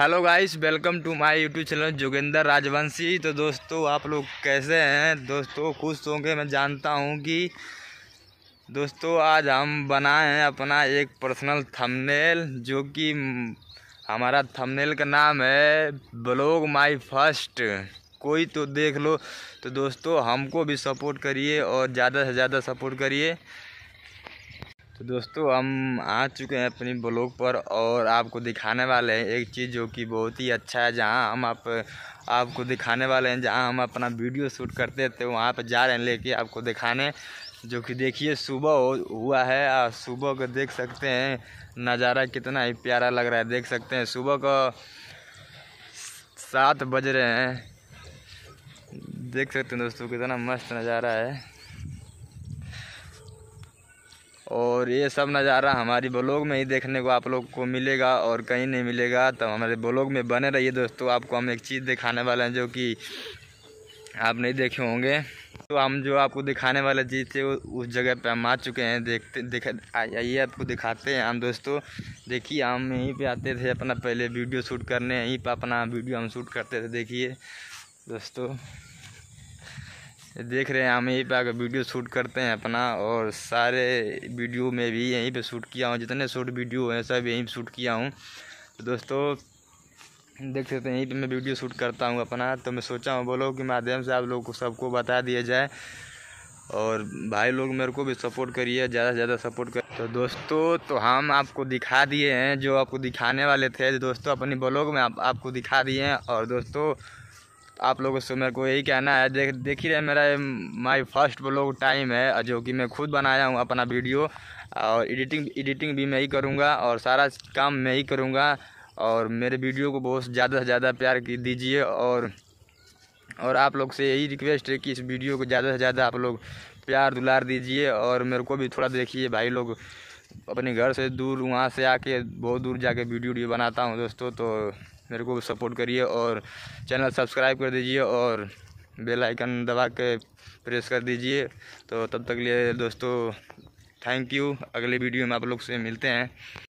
hello guys welcome to my YouTube channel Joginder Rajvanshi तो दोस्तों आप लोग कैसे हैं दोस्तों खुश होंगे मैं जानता हूं कि दोस्तों आज हम बनाए हैं अपना एक पर्सनल थंबनेल जो कि हमारा थंबनेल का नाम है ब्लॉग माय फर्स्ट कोई तो देख लो तो दोस्तों हमको भी सपोर्ट करिए और ज़्यादा से ज़्यादा सपोर्ट करिए तो दोस्तों हम आ चुके हैं अपनी ब्लॉग पर और आपको दिखाने वाले हैं एक चीज़ जो कि बहुत ही अच्छा है जहां हम आप आपको दिखाने वाले हैं जहां हम अपना वीडियो शूट करते थे तो वहां पर जा रहे हैं लेके आपको दिखाने जो कि देखिए सुबह हुआ है और सुबह को देख सकते हैं नज़ारा कितना ही प्यारा लग रहा है देख सकते हैं सुबह को सात बज रहे हैं देख सकते हैं दोस्तों कितना मस्त नज़ारा है और ये सब नज़ारा हमारी ब्लॉग में ही देखने को आप लोग को मिलेगा और कहीं नहीं मिलेगा तो हमारे ब्लॉग में बने रहिए दोस्तों आपको हम एक चीज़ दिखाने वाले हैं जो कि आप नहीं देखे होंगे तो हम जो आपको दिखाने वाले चीज़ थे उस जगह पे हम आ चुके हैं देखते देख आइए आपको दिखाते हैं हम दोस्तों देखिए हम यहीं पे आते थे अपना पहले वीडियो शूट करने यहीं पर अपना वीडियो हम शूट करते थे देखिए दोस्तों देख रहे हैं हम यहीं पे आकर वीडियो शूट करते हैं अपना और सारे वीडियो में भी यहीं पे शूट किया हूँ जितने शूट वीडियो हैं सब यहीं पे शूट किया हूँ तो दोस्तों देख सकते हैं यहीं पे मैं वीडियो शूट करता हूँ अपना तो मैं सोचा हूँ बोलो के माध्यम से आप लोग को सबको बता दिया जाए और भाई लोग मेरे को भी सपोर्ट करिए ज़्यादा से ज़्यादा सपोर्ट कर तो दोस्तों तो हम आपको दिखा दिए हैं जो आपको दिखाने वाले थे दोस्तों अपनी ब्लॉग में आप, आपको दिखा दिए हैं और दोस्तों आप लोगों से मेरे को यही कहना है देख देख ही रहे मेरा माई फर्स्ट ब्लॉग टाइम है जो कि मैं खुद बनाया हूँ अपना वीडियो और एडिटिंग एडिटिंग भी मैं ही करूँगा और सारा काम मैं ही करूँगा और मेरे वीडियो को बहुत ज़्यादा से ज़्यादा प्यार दीजिए और और आप लोग से यही रिक्वेस्ट है कि इस वीडियो को ज़्यादा से ज़्यादा आप लोग प्यार दुलार दीजिए और मेरे को भी थोड़ा देखिए भाई लोग अपने घर से दूर वहाँ से आके बहुत दूर जाके वीडियो वीडियो बनाता हूँ दोस्तों तो मेरे को सपोर्ट करिए और चैनल सब्सक्राइब कर दीजिए और बेल आइकन दबा के प्रेस कर दीजिए तो तब तक लिए दोस्तों थैंक यू अगले वीडियो में आप लोग से मिलते हैं